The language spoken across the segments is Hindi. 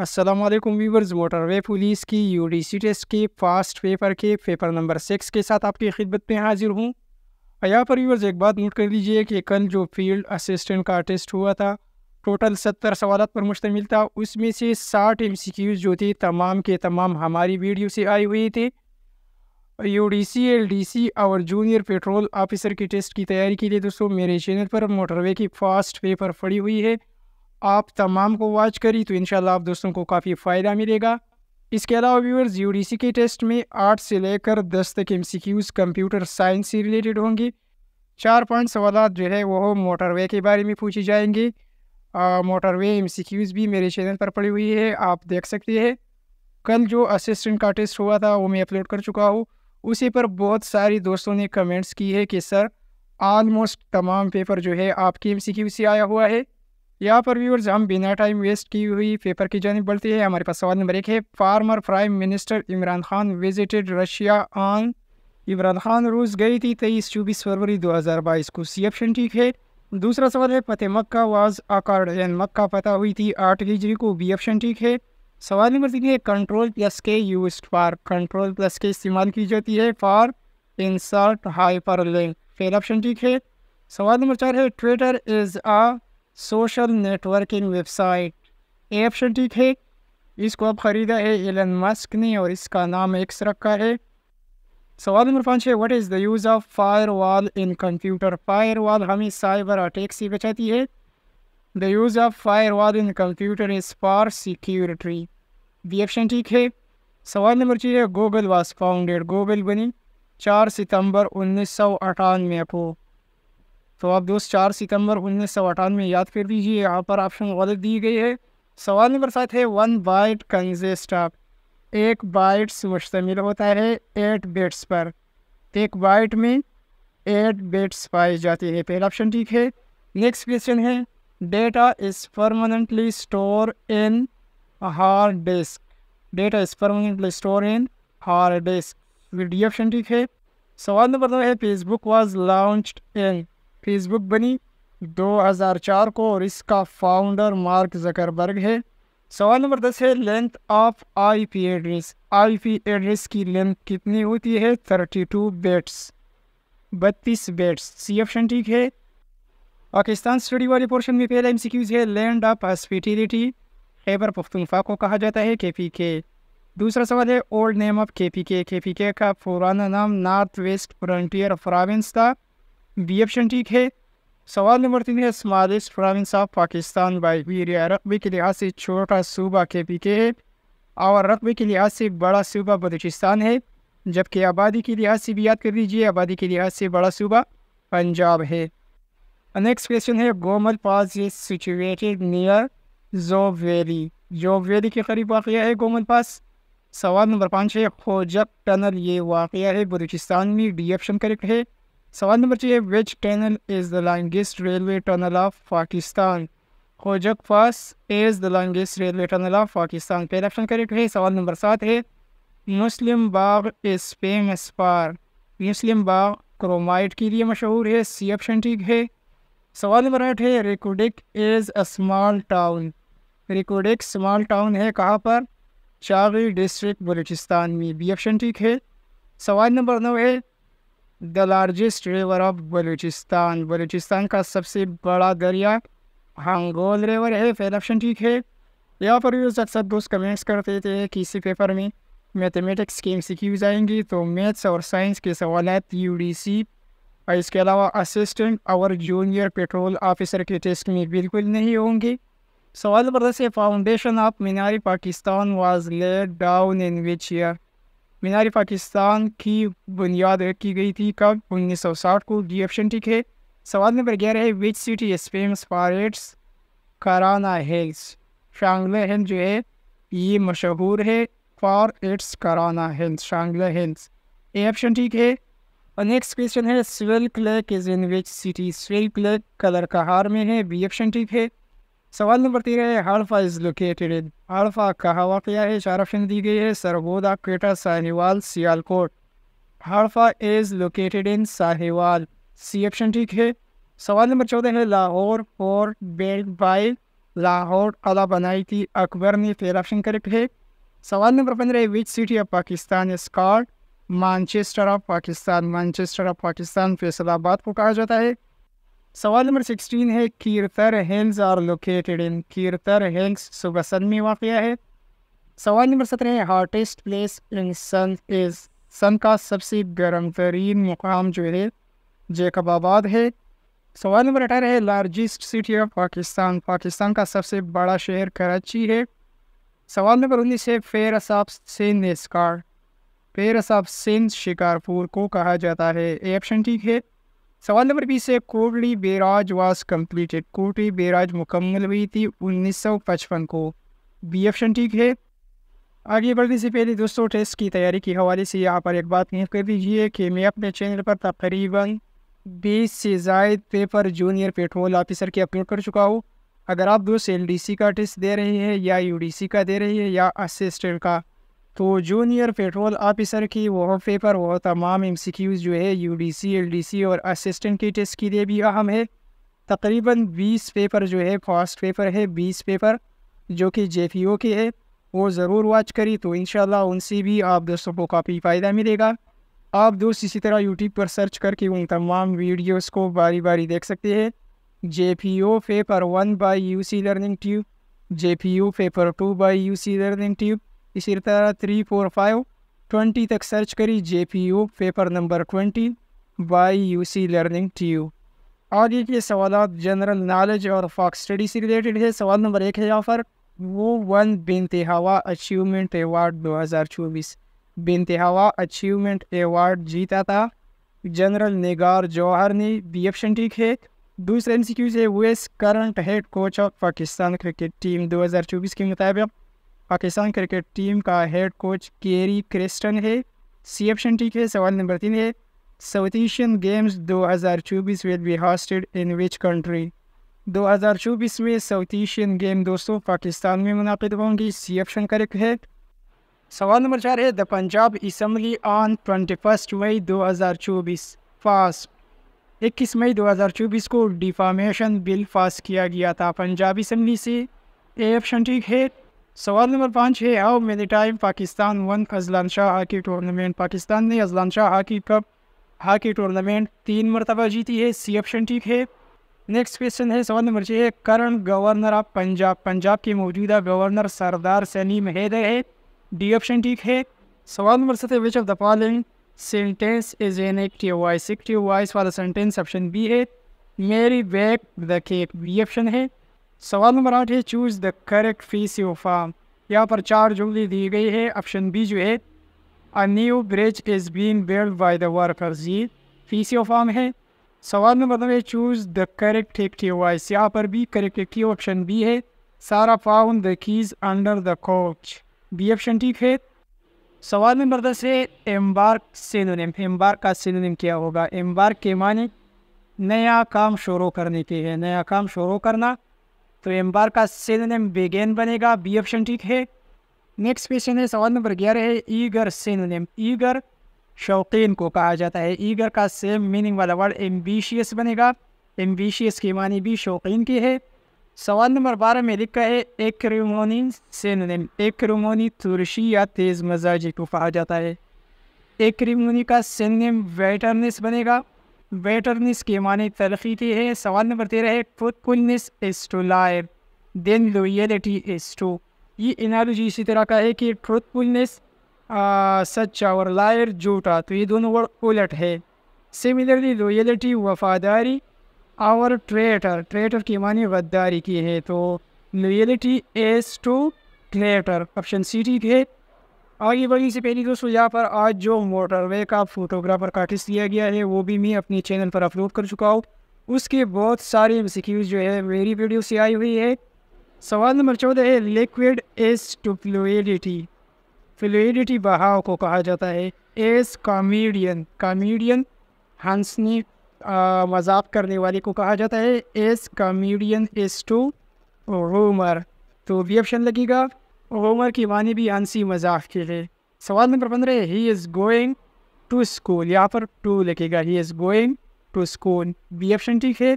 असलम वीवर्स मोटरवे पुलिस की यू सी टेस्ट के फास्ट पेपर के पेपर नंबर सिक्स के साथ आपकी खिदमत में हाजिर हूँ यहाँ पर व्यूवर्स एक बात नोट कर लीजिए कि कल जो फील्ड असिस्टेंट का टेस्ट हुआ था टोटल सत्तर सवाल पर मुश्तमिल था उसमें से साठ एम सी क्यूज़ जो थे तमाम के तमाम हमारी वीडियो से आए हुए थे U D C L D C और जूनियर पेट्रोल ऑफिसर के टेस्ट की तैयारी के लिए दोस्तों मेरे चैनल पर मोटरवे की फास्ट पेपर फड़ी हुई है आप तमाम को वॉच करी तो इन आप दोस्तों को काफ़ी फ़ायदा मिलेगा इसके अलावा व्यूअर्स यू के टेस्ट में आठ से लेकर दस तक एम कंप्यूटर साइंस से रिलेटेड होंगे चार पाँच सवाल जो है वो मोटरवे के बारे में पूछे जाएंगे मोटरवे एम भी मेरे चैनल पर पड़ी हुई है आप देख सकते हैं कल जो असिस्टेंट का टेस्ट हुआ था वो मैं अपलोड कर चुका हूँ उसी पर बहुत सारे दोस्तों ने कमेंट्स की है कि सर आलमोस्ट तमाम पेपर जो है आपके एम से आया हुआ है यहाँ पर व्यूअर्स हम बिना टाइम वेस्ट की हुई पेपर की जानब बढ़ती है हमारे पास सवाल नंबर एक है former prime minister Imran Khan visited Russia on Imran Khan रूस गई थी तेईस चौबीस फरवरी 2022 को सी ऑप्शन ठीक है दूसरा सवाल है फतेह मक्का वाज आकार मक्का पता हुई थी आठ हिजरी को बी ऑप्शन ठीक है सवाल नंबर तीन है control plus K use for control plus K इस्तेमाल की जाती है for insert hyper link fail option ठीक है सवाल नंबर चार है Twitter is a social networking website apps ठीक है इसको अब ख़रीदा है एलन मस्क ने और इसका नाम एक्स रखा है सवाल नंबर पाँच है what is the use of firewall in computer firewall हमें साइबर अटैक से बचाती है the use of firewall in computer is for security B option ठीक है सवाल नंबर छः है गूगल वॉज फाउंडेड गूगल बनी चार सितंबर उन्नीस सौ अठानवे को तो आप दोस्त चार सितंबर उन्नीस सौ अठानवे याद कर दीजिए यहाँ पर ऑप्शन गलत दी गई है सवाल नंबर सात है वन बाइट कंजेस्ट ऑफ एक बाइट्स मुश्तमिल होता है एट बेट्स पर एक बाइट में एट बेट्स पाए जाते हैं पहला ऑप्शन ठीक है नेक्स्ट क्वेश्चन है data is permanently store in hard disk data is permanently store in hard disk D option ठीक है सवाल नंबर दो है Facebook was launched in Facebook बनी 2004 को और इसका फाउंडर मार्क जकरबर्ग है सवाल नंबर दस है length of IP address IP address की लेंथ कितनी होती है 32 बेट्स बत्तीस बेट्स सी ऑप्शन ठीक है पाकिस्तान स्टडी वाले पोर्शन में पहला एमसीक्यूज है land of hospitality Khyber Pakhtunkhwa को कहा जाता है के पी के दूसरा सवाल है old name of K P K K P K का पुराना नाम नॉर्थ वेस्ट फ्रंटियर प्रोविंस था बी ऑप्शन ठीक है सवाल नंबर तीन है smallest province of Pakistan by area रकबे के लिहाज से छोटा सूबा के पी के है और रकबे के लिहाज से बड़ा सूबा बलूचिस्तान है जबकि आबादी के लिहाज से भी याद कर लीजिए आबादी के लिहाज से बड़ा सूबा पंजाब है नेक्स्ट क्वेश्चन है Gomal pass is situated near Zhob valley Zhob valley के करीब वाक़ है गोमल पास सवाल नंबर पाँच है खोजब टनल ये वाक़ है बलूचिस्तान में डी ऑप्शन करेक्ट है सवाल नंबर चाहिए which tunnel is the longest railway tunnel of Pakistan Khojak pass is the longest railway tunnel of Pakistan पहला ऑप्शन करेक्ट है सवाल नंबर सात है Muslim Bagh is famous for Muslim Bagh chromite के लिए मशहूर है सी ऑप्शन ठीक है सवाल नंबर आठ है Reko Diq is a small town Reko Diq small town है कहाँ पर चावी डिस्ट्रिक्ट बलूचिस्तान में बी ऑप्शन ठीक है सवाल नंबर नौ है the largest river of Balochistan Balochistan का सबसे बड़ा दरिया हांगोल रिवर है फिर ऑप्शन ठीक है यहाँ पर यूज अक्सर दोस्त कमेंट्स करते थे कि इसी पेपर में मैथमेटिक्स के एम सी तो मैथ्स और साइंस के सवाल यू डी सी और इसके अलावा असिस्टेंट और जूनियर पेट्रोल ऑफिसर के टेस्ट में बिल्कुल नहीं होंगे सवाल पर से foundation of Minar e Pakistan was laid down in which year Minar Pakistan की बुनियाद रखी गई थी कब उन्नीस सौ साठ को डी ऑप्शन ठीक है सवाल नंबर ग्यारह है which city famous for its Kirana hills Shangla hill जो है ये मशहूर है for its Kirana hills Shangla hills A option ठीक है और नेक्स्ट क्वेश्चन है swell clerk is in which city swell clerk Kallar का हार में है बी ऑप्शन ठीक है सवाल नंबर तीन है हड़फा इज़ लोकेटेड इन हड़फा कहाँ वाक़ है ऑप्शन दी गई है Sargodha Quetta Sahiwal Sialkot Harappa is located in Sahiwal C option ठीक है सवाल नंबर चौदह है Lahore fort built by Lahore कला बनाई थी अकबर ने फेर ऑप्शन करेक्ट है सवाल नंबर पंद्रह which city of Pakistan is called Manchester of Pakistan Manchester of Pakistan Faisalabad को कहा जाता है सवाल नंबर सिक्सटीन है Kirthar hills are located in Kirthar hills सुबसन में वाक़ है सवाल नंबर सत्रह है हॉटेस्ट प्लेस इन सन इज़ सन का सबसे गर्म तरीन मुकाम जो है जैकबाबाद है सवाल नंबर अठारह है largest city of Pakistan Pakistan का सबसे बड़ा शहर कराची है सवाल नंबर उन्नीस है फेर असाब सिंध स्कार फेर असाब सिंध शिकारपुर को कहा जाता है ए ऑप्शन ठीक है सवाल नंबर बीस है Kotli barrage was completed Kotli barrage मुकम्मल हुई थी 1955 को बी ऑप्शन ठीक है आगे बढ़ने से पहले दोस्तों टेस्ट की तैयारी के हवाले से यहाँ पर एक बात नोट कर दीजिए कि मैं अपने चैनल पर तकरीबन बीस से जायद पेपर जूनियर पेट्रोल ऑफिसर के अपलोड कर चुका हूँ अगर आप दोस्त एल का टेस्ट दे रहे हैं या यू का दे रहे हैं या असिस्टेंट का तो जूनियर पेट्रोल ऑफिसर की वह पेपर वह तमाम एम जो है U D C L D C और असिस्टेंट की टेस्ट के लिए भी अहम है तकरीबन 20 पेपर जो है फास्ट पेपर है 20 पेपर जो कि जे पी ओ के है वो ज़रूर वॉच करी तो इन उनसे भी आप दोस्तों को काफ़ी फ़ायदा मिलेगा आप दोस्त इसी तरह यूट्यूब पर सर्च करके उन तमाम वीडियोस को बारी बारी देख सकते हैं J P O paper one by U C learning tube J P O paper two by U C learning tube इसी तरह थ्री फोर फाइव ट्वेंटी तक सर्च करी J P U paper number twenty by U C learning T U आगे के सवाल जनरल नॉलेज और फॉक्स स्टडी से रिलेटेड है सवाल नंबर एक है यहाँ पर वो वन हवा अचीवमेंट एवार्ड दो हज़ार चौबीस बेनतहावा अचीवमेंट एवार्ड जीता था जनरल निगार जौहर ने बी ऑप्शन ठीक है दूसरा एन सी क्यू से US current head coach of Pakistan cricket team 2024 के मुताबिक पाकिस्तान क्रिकेट टीम का हेड कोच केरी क्रिस्टन है सी ऑप्शन टी है सवाल नंबर तीन है South Asian Games 2024 will be hosted in which country 2024 में साउथ एशियन गेम दोस्तों पाकिस्तान में मुनद होंगी सी ऑप्शन करेक्ट है सवाल नंबर चार है the Punjab assembly on twenty first मई दो हजार चौबीस फास इक्कीस मई दो हजार चौबीस को डिफामेशन बिल पास किया गया था पंजाब इसम्बली से ए ऑप्शन ठीक है सवाल नंबर पाँच है how many time Pakistan won Azlan Shah hockey tournament Pakistan ने Azlan Shah hockey cup hockey tournament तीन मरतबा जीती है सी ऑप्शन ठीक है नेक्स्ट क्वेश्चन है सवाल नंबर छः current governor of Punjab Punjab के मौजूदा गवर्नर सरदार सनी महद है डी ऑप्शन ठीक है सवाल नंबर सत्य which of the following sentence is an active voice active voice वाला सेंटेंस ऑप्शन बी है Mary bake the cake B option है सवाल नंबर आठ है चूज़ द करेक्ट फीस यू फॉर्म यहाँ पर चार जुमले दिए गए हैं ऑप्शन बी जो है a new bridge is been build by the workers ये फीस यू फॉर्म है सवाल नंबर नौ है choose the correct active voice यहाँ पर भी करेक्ट एक्टिव ऑप्शन बी है Sara found the keys under the couch B option ठीक है सवाल नंबर दस है एम्बार्क सिनोनिम एम्बार्क का सिनोनिम क्या होगा एम्बार्क के माने नया काम शुरू करने के हैं नया काम शुरू करना तो एम बार का नेम बेगेन बनेगा बी ऑप्शन ठीक है नेक्स्ट क्वेश्चन है सवाल नंबर ग्यारह है ईगर नेम ईगर शौकीन को कहा जाता है ईगर का सेम मीनिंग वाला वर्ड एम्बिशियस बनेगा एम्बिशियस की मानी भी शौकीन की है सवाल नंबर बारह में लिखा है सेन नेम एक्रोमोनी तुरशी या तेज़ मजाजी को कहा जाता है एक्रिमोनी का नेम वेटरनेस बनेगा बेटरनेस के माने तरक्की के हैं सवाल नंबर तेरह है truthfulness is to life then loyalty is to ये एनालॉजी इसी तरह का है कि ट्रुथफुलनेस सच और लायर झूठा तो ये दोनों वर्ड उलट है सिमिलरली लॉयलिटी वफादारी और ट्रेटर ट्रेटर की मानी गद्दारी की है तो loyalty is to traitor option C ठीक है आगे बढ़ी से पहली दोस्तों यहाँ पर आज जो मोटरवे का फोटोग्राफर का आर्टिस्ट दिया गया है वो भी मैं अपने चैनल पर अपलोड कर चुका हूँ उसके बहुत सारे सिक्यूज जो है मेरी वीडियो से आई हुई है सवाल नंबर चौदह है liquid as to fluidity fluidity बहाव को कहा जाता है एस कॉमेडियन कॉमेडियन हंसनी मजाक करने वाले को कहा जाता है as comedian as to rumour तो भी ऑप्शन लगेगा उमर की वानी भी आंसी मजाक के लिए सवाल नंबर पंद्रह he is going to school यहाँ पर टू लिखेगा he is going to school B option ठीक है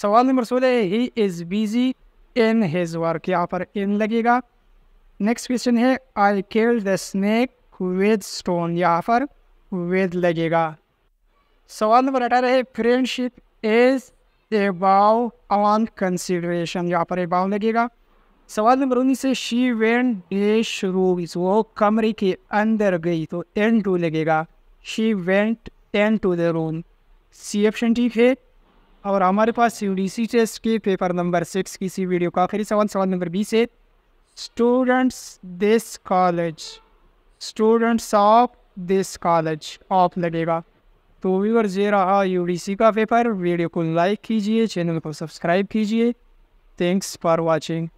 सवाल नंबर सोलह he is busy in his work यहाँ पर इन लगेगा नेक्स्ट क्वेश्चन है आई केल द स्नैक विद स्टोन यहाँ पर विद लगेगा सवाल नंबर अठारह है friendship is above all consideration यहाँ पर एबाउ लगेगा सवाल नंबर उन्नीस है शी वेंट डे रूम्स वो कमरे के अंदर गई तो एन टू लगेगा she went into the room C option ठीक है और हमारे पास यू डी सी टेस्ट के पेपर नंबर सिक्स की सी वीडियो का आखिरी सवाल सवाल नंबर बीस है students this college students of this college of लगेगा तो व्यूअर जे रहा यू डी सी का पेपर वीडियो को लाइक कीजिए चैनल को सब्सक्राइब कीजिए थैंक्स फॉर वॉचिंग